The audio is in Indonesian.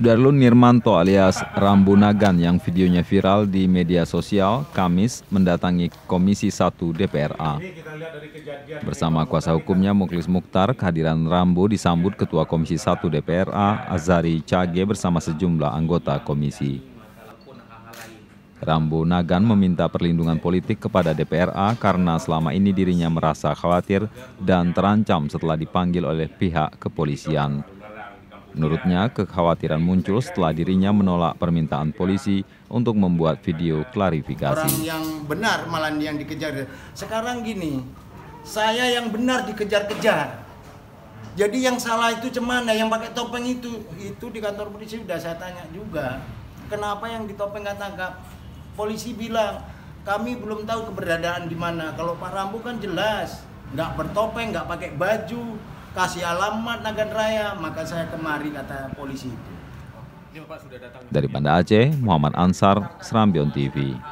Sudarlun Nirmanto alias Rambu Nagan yang videonya viral di media sosial Kamis mendatangi Komisi 1 DPRA. Bersama kuasa hukumnya Muklis Mukhtar, kehadiran Rambu disambut Ketua Komisi 1 DPRA Azari Cage bersama sejumlah anggota komisi. Rambu Nagan meminta perlindungan politik kepada DPRA karena selama ini dirinya merasa khawatir dan terancam setelah dipanggil oleh pihak kepolisian. Menurutnya, kekhawatiran muncul setelah dirinya menolak permintaan polisi untuk membuat video klarifikasi. Orang yang benar malah yang dikejar. Sekarang gini, saya yang benar dikejar-kejar. Jadi yang salah itu cemana, yang pakai topeng itu, itu di kantor polisi sudah saya tanya juga. Kenapa yang di topeng nggak tangkap? Polisi bilang, kami belum tahu keberadaan di mana. Kalau Pak Rambu kan jelas, nggak bertopeng, nggak pakai baju, kasih alamat Nagan Raya, maka saya kemari kata polisi itu. Dari Banda Aceh, Muhammad Ansar, Serambion TV.